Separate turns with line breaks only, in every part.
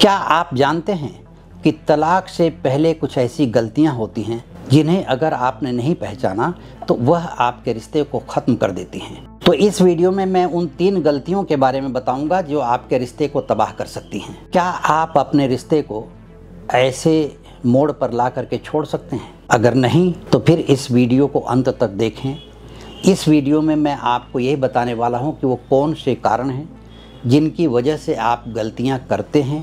क्या आप जानते हैं कि तलाक से पहले कुछ ऐसी गलतियां होती हैं जिन्हें अगर आपने नहीं पहचाना तो वह आपके रिश्ते को ख़त्म कर देती हैं तो इस वीडियो में मैं उन तीन गलतियों के बारे में बताऊंगा जो आपके रिश्ते को तबाह कर सकती हैं क्या आप अपने रिश्ते को ऐसे मोड़ पर ला करके छोड़ सकते हैं अगर नहीं तो फिर इस वीडियो को अंत तक देखें इस वीडियो में मैं आपको यही बताने वाला हूँ कि वो कौन से कारण हैं जिनकी वजह से आप गलतियाँ करते हैं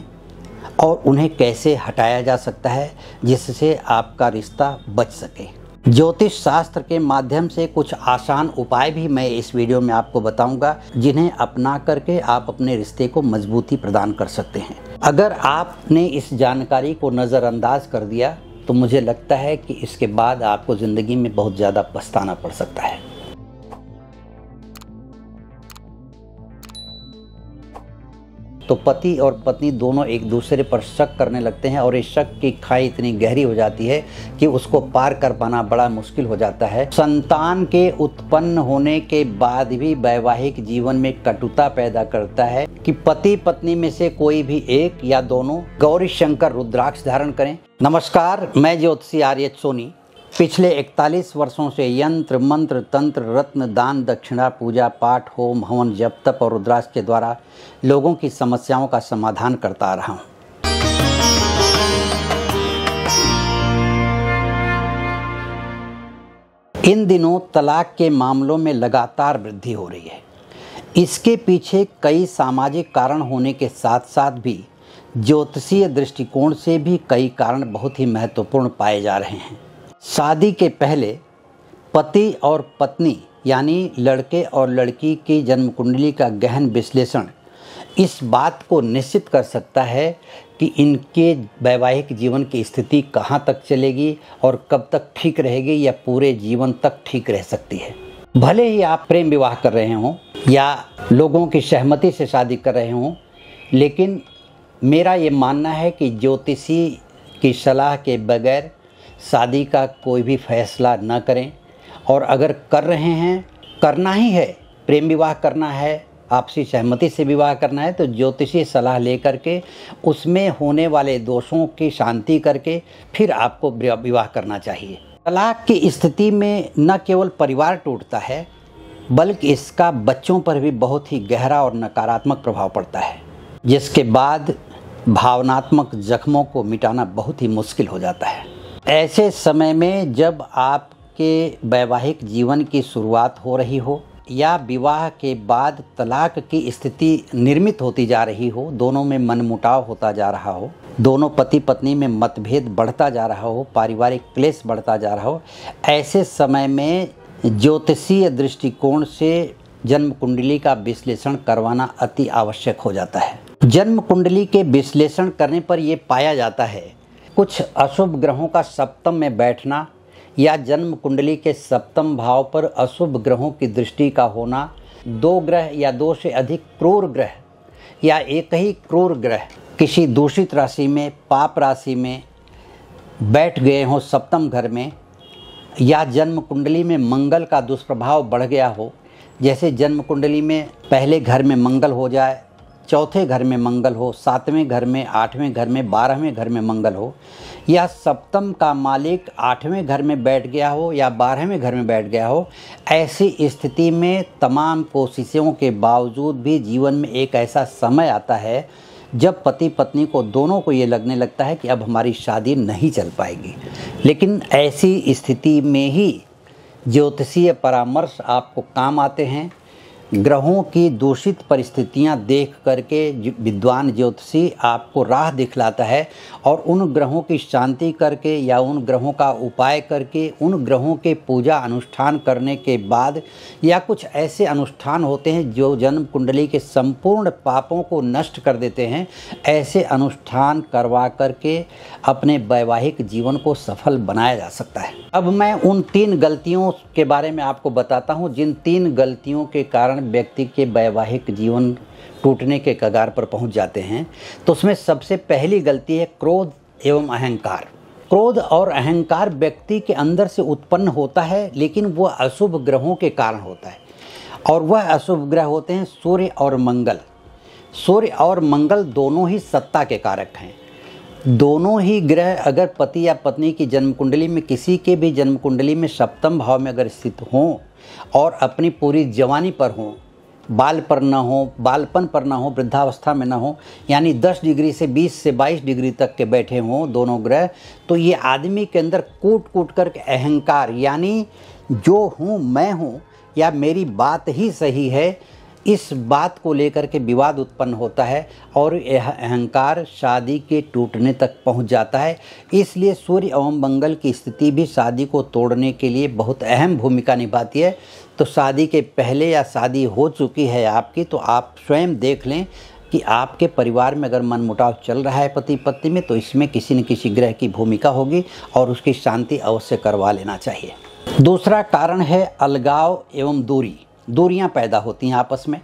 और उन्हें कैसे हटाया जा सकता है जिससे आपका रिश्ता बच सके ज्योतिष शास्त्र के माध्यम से कुछ आसान उपाय भी मैं इस वीडियो में आपको बताऊंगा जिन्हें अपना करके आप अपने रिश्ते को मजबूती प्रदान कर सकते हैं अगर आपने इस जानकारी को नज़रअंदाज कर दिया तो मुझे लगता है कि इसके बाद आपको ज़िंदगी में बहुत ज़्यादा पछताना पड़ सकता है तो पति और पत्नी दोनों एक दूसरे पर शक करने लगते हैं और इस शक की खाई इतनी गहरी हो जाती है कि उसको पार कर पाना बड़ा मुश्किल हो जाता है संतान के उत्पन्न होने के बाद भी वैवाहिक जीवन में कटुता पैदा करता है कि पति पत्नी में से कोई भी एक या दोनों गौरी शंकर रुद्राक्ष धारण करें नमस्कार मैं ज्योतिषी आर्य सोनी पिछले 41 वर्षों से यंत्र मंत्र तंत्र रत्न दान दक्षिणा पूजा पाठ होम हवन जप तप और रुद्राक्ष के द्वारा लोगों की समस्याओं का समाधान करता रहा हूँ इन दिनों तलाक के मामलों में लगातार वृद्धि हो रही है इसके पीछे कई सामाजिक कारण होने के साथ साथ भी ज्योतिषीय दृष्टिकोण से भी कई कारण बहुत ही महत्वपूर्ण पाए जा रहे हैं शादी के पहले पति और पत्नी यानी लड़के और लड़की की जन्म कुंडली का गहन विश्लेषण इस बात को निश्चित कर सकता है कि इनके वैवाहिक जीवन की स्थिति कहाँ तक चलेगी और कब तक ठीक रहेगी या पूरे जीवन तक ठीक रह सकती है भले ही आप प्रेम विवाह कर रहे हों या लोगों की सहमति से शादी कर रहे हों लेकिन मेरा ये मानना है कि ज्योतिषी की सलाह के बगैर शादी का कोई भी फैसला न करें और अगर कर रहे हैं करना ही है प्रेम विवाह करना है आपसी सहमति से विवाह करना है तो ज्योतिषी सलाह लेकर के उसमें होने वाले दोषों की शांति करके फिर आपको विवाह करना चाहिए तलाक की स्थिति में न केवल परिवार टूटता है बल्कि इसका बच्चों पर भी बहुत ही गहरा और नकारात्मक प्रभाव पड़ता है जिसके बाद भावनात्मक जख्मों को मिटाना बहुत ही मुश्किल हो जाता है ऐसे समय में जब आपके वैवाहिक जीवन की शुरुआत हो रही हो या विवाह के बाद तलाक की स्थिति निर्मित होती जा रही हो दोनों में मनमुटाव होता जा रहा हो दोनों पति पत्नी में मतभेद बढ़ता जा रहा हो पारिवारिक क्लेश बढ़ता जा रहा हो ऐसे समय में ज्योतिषीय दृष्टिकोण से जन्म कुंडली का विश्लेषण करवाना अति आवश्यक हो जाता है जन्म कुंडली के विश्लेषण करने पर यह पाया जाता है कुछ अशुभ ग्रहों का सप्तम में बैठना या जन्म कुंडली के सप्तम भाव पर अशुभ ग्रहों की दृष्टि का होना दो ग्रह या दो से अधिक क्रूर ग्रह या एक ही क्रूर ग्रह किसी दूषित राशि में पाप राशि में बैठ गए हों सप्तम घर में या जन्म कुंडली में मंगल का दुष्प्रभाव बढ़ गया हो जैसे जन्म कुंडली में पहले घर में मंगल हो जाए चौथे घर में मंगल हो सातवें घर में आठवें घर में बारहवें घर में मंगल हो या सप्तम का मालिक आठवें घर में बैठ गया हो या बारहवें घर में बैठ गया हो ऐसी स्थिति में तमाम कोशिशों के बावजूद भी जीवन में एक ऐसा समय आता है जब पति पत्नी को दोनों को ये लगने लगता है कि अब हमारी शादी नहीं चल पाएगी लेकिन ऐसी स्थिति में ही ज्योतिषीय परामर्श आपको काम आते हैं ग्रहों की दूषित परिस्थितियां देख करके विद्वान ज्योतिषी आपको राह दिखलाता है और उन ग्रहों की शांति करके या उन ग्रहों का उपाय करके उन ग्रहों के पूजा अनुष्ठान करने के बाद या कुछ ऐसे अनुष्ठान होते हैं जो जन्म कुंडली के संपूर्ण पापों को नष्ट कर देते हैं ऐसे अनुष्ठान करवा करके अपने वैवाहिक जीवन को सफल बनाया जा सकता है अब मैं उन तीन गलतियों के बारे में आपको बताता हूँ जिन तीन गलतियों के कारण कारण व्यक्ति के वैवाहिक जीवन टूटने के कगार पर पहुंच जाते हैं तो उसमें सबसे पहली गलती है क्रोध एवं अहंकार क्रोध और अहंकार व्यक्ति के अंदर से उत्पन्न होता है लेकिन वह अशुभ ग्रहों के कारण होता है और वह अशुभ ग्रह होते हैं सूर्य और मंगल सूर्य और मंगल दोनों ही सत्ता के कारक हैं दोनों ही ग्रह अगर पति या पत्नी की जन्म कुंडली में किसी के भी जन्म कुंडली में सप्तम भाव में अगर स्थित हों और अपनी पूरी जवानी पर हों बाल पर ना हो बालपन पर ना हो वृद्धावस्था में ना हो यानी 10 डिग्री से 20 से 22 डिग्री तक के बैठे हों दोनों ग्रह तो ये आदमी के अंदर कूट कूट कर अहंकार यानी जो हूँ मैं हूँ या मेरी बात ही सही है इस बात को लेकर के विवाद उत्पन्न होता है और यह अहंकार शादी के टूटने तक पहुंच जाता है इसलिए सूर्य एवं मंगल की स्थिति भी शादी को तोड़ने के लिए बहुत अहम भूमिका निभाती है तो शादी के पहले या शादी हो चुकी है आपकी तो आप स्वयं देख लें कि आपके परिवार में अगर मनमुटाव चल रहा है पति पत्नी में तो इसमें किसी न किसी ग्रह की भूमिका होगी और उसकी शांति अवश्य करवा लेना चाहिए दूसरा कारण है अलगाव एवं दूरी दूरियां पैदा होती हैं आपस में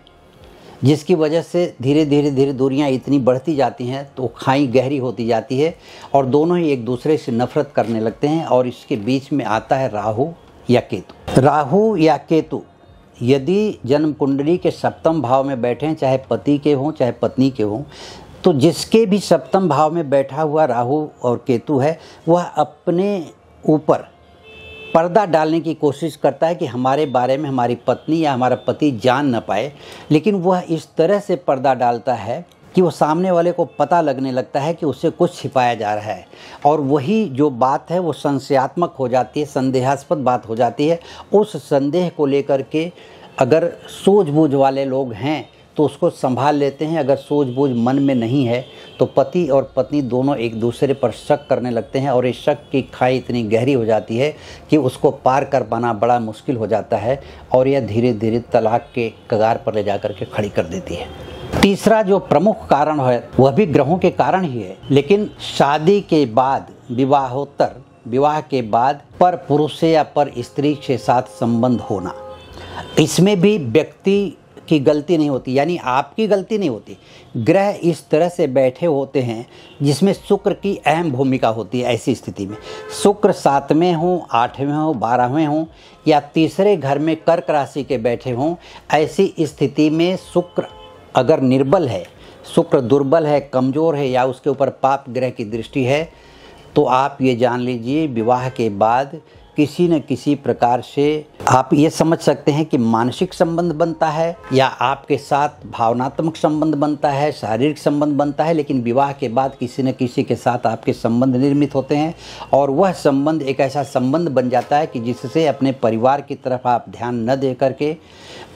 जिसकी वजह से धीरे धीरे धीरे दूरियां इतनी बढ़ती जाती हैं तो खाई गहरी होती जाती है और दोनों ही एक दूसरे से नफरत करने लगते हैं और इसके बीच में आता है राहु या केतु राहु या केतु यदि जन्म कुंडली के सप्तम भाव में बैठे हैं चाहे पति के हों चाहे पत्नी के हों तो जिसके भी सप्तम भाव में बैठा हुआ राहु और केतु है वह अपने ऊपर पर्दा डालने की कोशिश करता है कि हमारे बारे में हमारी पत्नी या हमारा पति जान ना पाए लेकिन वह इस तरह से पर्दा डालता है कि वो सामने वाले को पता लगने लगता है कि उससे कुछ छिपाया जा रहा है और वही जो बात है वो संशयात्मक हो जाती है संदेहास्पद बात हो जाती है उस संदेह को लेकर के अगर सूझबूझ वाले लोग हैं तो उसको संभाल लेते हैं अगर सोच मन में नहीं है तो पति और पत्नी दोनों एक दूसरे पर शक करने लगते हैं और इस शक की खाई इतनी गहरी हो जाती है कि उसको पार कर पाना बड़ा मुश्किल हो जाता है और यह धीरे धीरे तलाक के कगार पर ले जा के खड़ी कर देती है तीसरा जो प्रमुख कारण है वह भी ग्रहों के कारण ही है लेकिन शादी के बाद विवाहोत्तर विवाह के बाद पर पुरुष से या पर स्त्री के साथ संबंध होना इसमें भी व्यक्ति की गलती नहीं होती यानी आपकी गलती नहीं होती ग्रह इस तरह से बैठे होते हैं जिसमें शुक्र की अहम भूमिका होती है ऐसी स्थिति में शुक्र सातवें हों आठवें हों बारहवें हों या तीसरे घर में कर्क राशि के बैठे हों ऐसी स्थिति में शुक्र अगर निर्बल है शुक्र दुर्बल है कमज़ोर है या उसके ऊपर पाप ग्रह की दृष्टि है तो आप ये जान लीजिए विवाह के बाद किसी न किसी प्रकार से आप ये समझ सकते हैं कि मानसिक संबंध बनता है या आपके साथ भावनात्मक संबंध बनता है शारीरिक संबंध बनता है लेकिन विवाह के बाद किसी न किसी के साथ आपके संबंध निर्मित होते हैं और वह संबंध एक ऐसा संबंध बन जाता है कि जिससे अपने परिवार की तरफ आप ध्यान न दे करके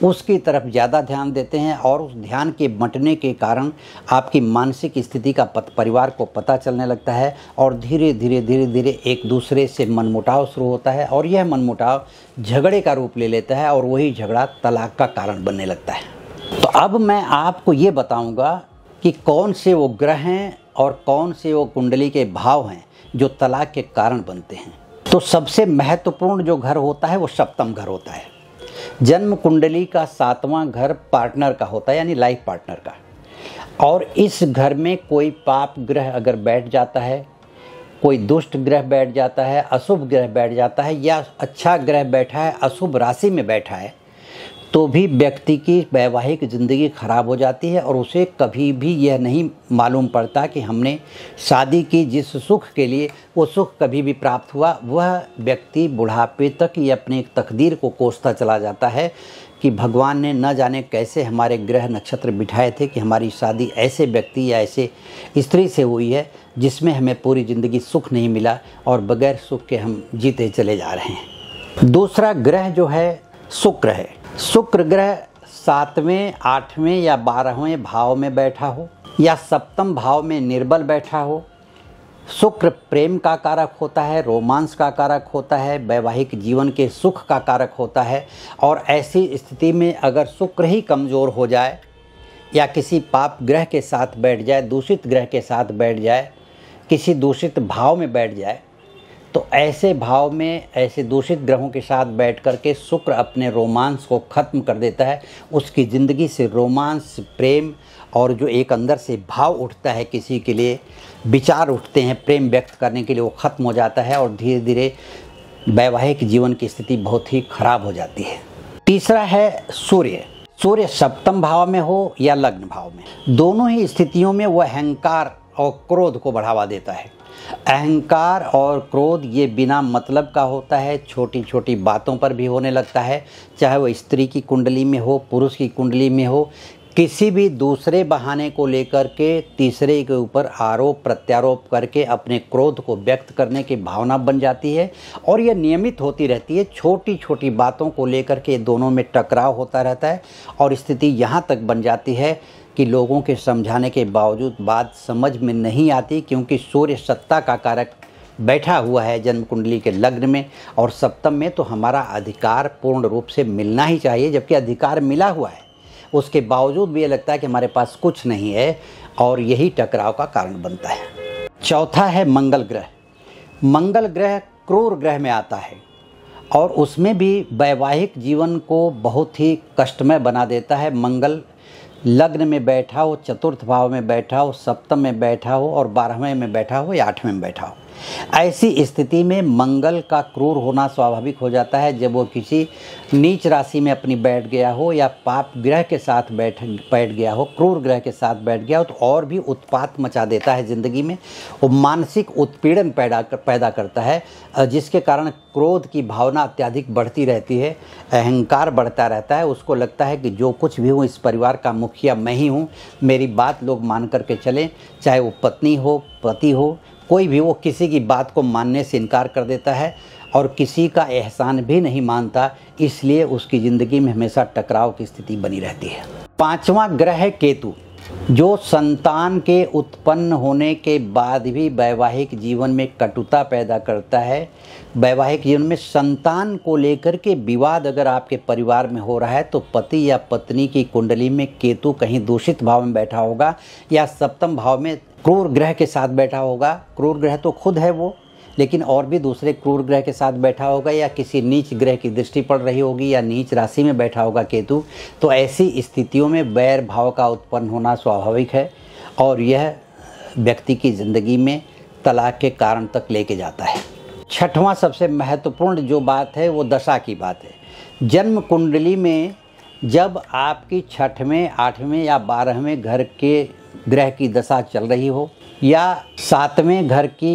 उसकी तरफ ज़्यादा ध्यान देते हैं और उस ध्यान के बंटने के कारण आपकी मानसिक स्थिति का पत, परिवार को पता चलने लगता है और धीरे धीरे धीरे धीरे एक दूसरे से मनमुटाव शुरू होता है और यह मनमुटाव झगड़े का रूप ले लेता है और वही झगड़ा तलाक का कारण बनने लगता है तो अब मैं आपको ये बताऊँगा कि कौन से वो ग्रह हैं और कौन से वो कुंडली के भाव हैं जो तलाक के कारण बनते हैं तो सबसे महत्वपूर्ण जो घर होता है वो सप्तम घर होता है जन्म कुंडली का सातवां घर पार्टनर का होता है यानी लाइफ पार्टनर का और इस घर में कोई पाप ग्रह अगर बैठ जाता है कोई दुष्ट ग्रह बैठ जाता है अशुभ ग्रह बैठ जाता है या अच्छा ग्रह बैठा है अशुभ राशि में बैठा है तो भी व्यक्ति की वैवाहिक ज़िंदगी ख़राब हो जाती है और उसे कभी भी यह नहीं मालूम पड़ता कि हमने शादी की जिस सुख के लिए वो सुख कभी भी प्राप्त हुआ वह व्यक्ति बुढ़ापे तक अपने एक तकदीर को कोसता चला जाता है कि भगवान ने न जाने कैसे हमारे ग्रह नक्षत्र बिठाए थे कि हमारी शादी ऐसे व्यक्ति या ऐसे स्त्री से हुई है जिसमें हमें पूरी ज़िंदगी सुख नहीं मिला और बगैर सुख के हम जीते चले जा रहे हैं दूसरा ग्रह जो है शुक्र है शुक्र ग्रह सातवें आठवें या बारहवें भाव में बैठा हो या सप्तम भाव में निर्बल बैठा हो शुक्र प्रेम का कारक होता है रोमांस का कारक होता है वैवाहिक जीवन के सुख का कारक होता है और ऐसी स्थिति में अगर शुक्र ही कमज़ोर हो जाए या किसी पाप ग्रह के साथ बैठ जाए दूषित ग्रह के साथ बैठ जाए किसी दूषित भाव में बैठ जाए तो ऐसे भाव में ऐसे दूषित ग्रहों के साथ बैठ कर के शुक्र अपने रोमांस को ख़त्म कर देता है उसकी ज़िंदगी से रोमांस प्रेम और जो एक अंदर से भाव उठता है किसी के लिए विचार उठते हैं प्रेम व्यक्त करने के लिए वो ख़त्म हो जाता है और धीरे धीरे वैवाहिक जीवन की स्थिति बहुत ही खराब हो जाती है तीसरा है सूर्य सूर्य सप्तम भाव में हो या लग्न भाव में दोनों ही स्थितियों में वह अहंकार और क्रोध को बढ़ावा देता है अहंकार और क्रोध ये बिना मतलब का होता है छोटी छोटी बातों पर भी होने लगता है चाहे वो स्त्री की कुंडली में हो पुरुष की कुंडली में हो किसी भी दूसरे बहाने को लेकर के तीसरे के ऊपर आरोप प्रत्यारोप करके अपने क्रोध को व्यक्त करने की भावना बन जाती है और यह नियमित होती रहती है छोटी छोटी बातों को लेकर के दोनों में टकराव होता रहता है और स्थिति यहाँ तक बन जाती है कि लोगों के समझाने के बावजूद बात समझ में नहीं आती क्योंकि सूर्य सत्ता का कारक बैठा हुआ है जन्म कुंडली के लग्न में और सप्तम में तो हमारा अधिकार पूर्ण रूप से मिलना ही चाहिए जबकि अधिकार मिला हुआ है उसके बावजूद भी ये लगता है कि हमारे पास कुछ नहीं है और यही टकराव का कारण बनता है चौथा है मंगल ग्रह मंगल ग्रह क्रूर ग्रह में आता है और उसमें भी वैवाहिक जीवन को बहुत ही कष्टमय बना देता है मंगल लग्न में बैठा हो चतुर्थ भाव में बैठा हो सप्तम में बैठा हो और बारहवें में बैठा हो या आठवें में बैठा हो ऐसी स्थिति में मंगल का क्रूर होना स्वाभाविक हो जाता है जब वो किसी नीच राशि में अपनी बैठ गया हो या पाप ग्रह के साथ बैठ बैठ गया हो क्रूर ग्रह के साथ बैठ गया हो तो और भी उत्पात मचा देता है ज़िंदगी में वो मानसिक उत्पीड़न पैदा कर, पैदा करता है जिसके कारण क्रोध की भावना अत्याधिक बढ़ती रहती है अहंकार बढ़ता रहता है उसको लगता है कि जो कुछ भी हूँ इस परिवार का मुखिया मैं ही हूँ मेरी बात लोग मान करके चलें चाहे वो पत्नी हो पति हो कोई भी वो किसी की बात को मानने से इनकार कर देता है और किसी का एहसान भी नहीं मानता इसलिए उसकी ज़िंदगी में हमेशा टकराव की स्थिति बनी रहती है पांचवा ग्रह केतु जो संतान के उत्पन्न होने के बाद भी वैवाहिक जीवन में कटुता पैदा करता है वैवाहिक जीवन में संतान को लेकर के विवाद अगर आपके परिवार में हो रहा है तो पति या पत्नी की कुंडली में केतु कहीं दूषित भाव में बैठा होगा या सप्तम भाव में क्रूर ग्रह के साथ बैठा होगा क्रूर ग्रह तो खुद है वो लेकिन और भी दूसरे क्रूर ग्रह के साथ बैठा होगा या किसी नीच ग्रह की दृष्टि पड़ रही होगी या नीच राशि में बैठा होगा केतु तो ऐसी स्थितियों में बैर भाव का उत्पन्न होना स्वाभाविक है और यह व्यक्ति की ज़िंदगी में तलाक के कारण तक लेके जाता है छठवां सबसे महत्वपूर्ण जो बात है वो दशा की बात है जन्म कुंडली में जब आपकी छठवें आठवें या बारहवें घर के ग्रह की दशा चल रही हो या सातवें घर की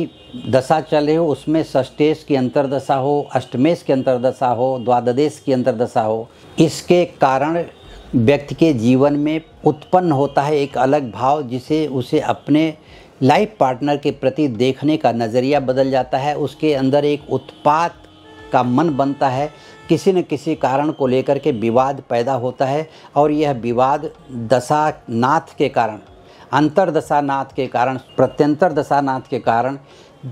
दशा चल रही हो उसमें षष्टेश की अंतरदशा हो अष्टमेश की अंतरदशा हो द्वादश की अंतरदशा हो इसके कारण व्यक्ति के जीवन में उत्पन्न होता है एक अलग भाव जिसे उसे अपने लाइफ पार्टनर के प्रति देखने का नज़रिया बदल जाता है उसके अंदर एक उत्पात का मन बनता है किसी न किसी कारण को लेकर के विवाद पैदा होता है और यह विवाद दशानाथ के कारण अंतर दशानाथ के कारण प्रत्यंतर दशानाथ के कारण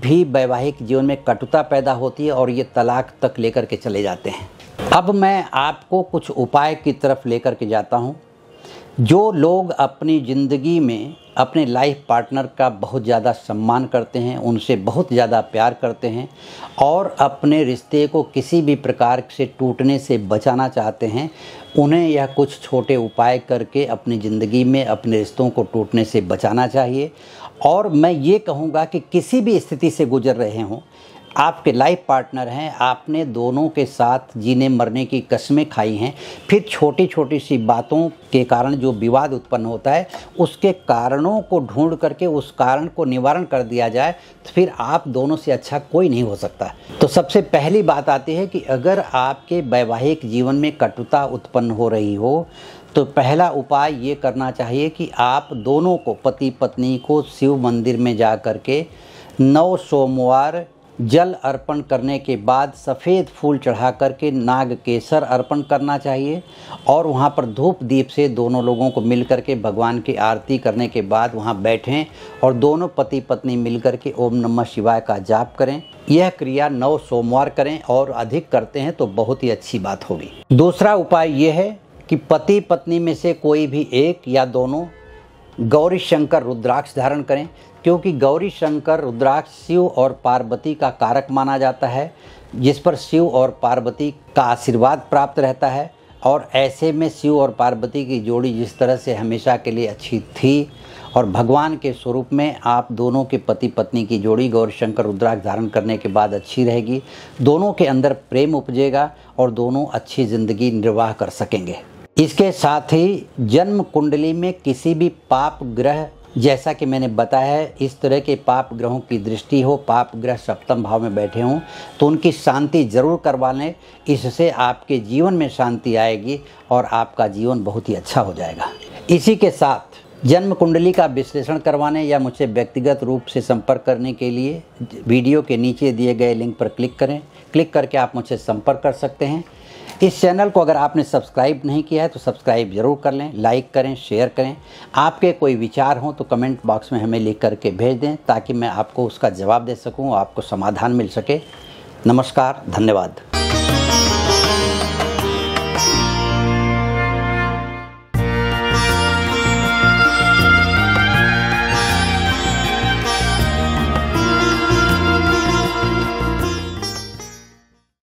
भी वैवाहिक जीवन में कटुता पैदा होती है और ये तलाक तक लेकर के चले जाते हैं अब मैं आपको कुछ उपाय की तरफ लेकर के जाता हूँ जो लोग अपनी ज़िंदगी में अपने लाइफ पार्टनर का बहुत ज़्यादा सम्मान करते हैं उनसे बहुत ज़्यादा प्यार करते हैं और अपने रिश्ते को किसी भी प्रकार से टूटने से बचाना चाहते हैं उन्हें यह कुछ छोटे उपाय करके अपनी ज़िंदगी में अपने रिश्तों को टूटने से बचाना चाहिए और मैं ये कहूँगा कि किसी भी स्थिति से गुजर रहे हों आपके लाइफ पार्टनर हैं आपने दोनों के साथ जीने मरने की कस्में खाई हैं फिर छोटी छोटी सी बातों के कारण जो विवाद उत्पन्न होता है उसके कारणों को ढूंढ करके उस कारण को निवारण कर दिया जाए तो फिर आप दोनों से अच्छा कोई नहीं हो सकता तो सबसे पहली बात आती है कि अगर आपके वैवाहिक जीवन में कटुता उत्पन्न हो रही हो तो पहला उपाय ये करना चाहिए कि आप दोनों को पति पत्नी को शिव मंदिर में जा कर के नौ सोमवार जल अर्पण करने के बाद सफ़ेद फूल चढ़ा कर के नाग केसर अर्पण करना चाहिए और वहाँ पर धूप दीप से दोनों लोगों को मिल कर के भगवान की आरती करने के बाद वहाँ बैठें और दोनों पति पत्नी मिल कर के ओम नमः शिवाय का जाप करें यह क्रिया नौ सोमवार करें और अधिक करते हैं तो बहुत ही अच्छी बात होगी दूसरा उपाय यह है कि पति पत्नी में से कोई भी एक या दोनों गौरी शंकर रुद्राक्ष धारण करें क्योंकि गौरी शंकर रुद्राक्ष शिव और पार्वती का कारक माना जाता है जिस पर शिव और पार्वती का आशीर्वाद प्राप्त रहता है और ऐसे में शिव और पार्वती की जोड़ी जिस तरह से हमेशा के लिए अच्छी थी और भगवान के स्वरूप में आप दोनों के पति पत्नी की जोड़ी शंकर रुद्राक्ष धारण करने के बाद अच्छी रहेगी दोनों के अंदर प्रेम उपजेगा और दोनों अच्छी जिंदगी निर्वाह कर सकेंगे इसके साथ ही जन्म कुंडली में किसी भी पाप ग्रह जैसा कि मैंने बताया है इस तरह के पाप ग्रहों की दृष्टि हो पाप ग्रह सप्तम भाव में बैठे हों तो उनकी शांति जरूर करवा लें इससे आपके जीवन में शांति आएगी और आपका जीवन बहुत ही अच्छा हो जाएगा इसी के साथ जन्म कुंडली का विश्लेषण करवाने या मुझसे व्यक्तिगत रूप से संपर्क करने के लिए वीडियो के नीचे दिए गए लिंक पर क्लिक करें क्लिक करके आप मुझसे संपर्क कर सकते हैं इस चैनल को अगर आपने सब्सक्राइब नहीं किया है तो सब्सक्राइब जरूर कर लें लाइक करें शेयर करें आपके कोई विचार हों तो कमेंट बॉक्स में हमें लिख करके भेज दें ताकि मैं आपको उसका जवाब दे सकूँ आपको समाधान मिल सके नमस्कार धन्यवाद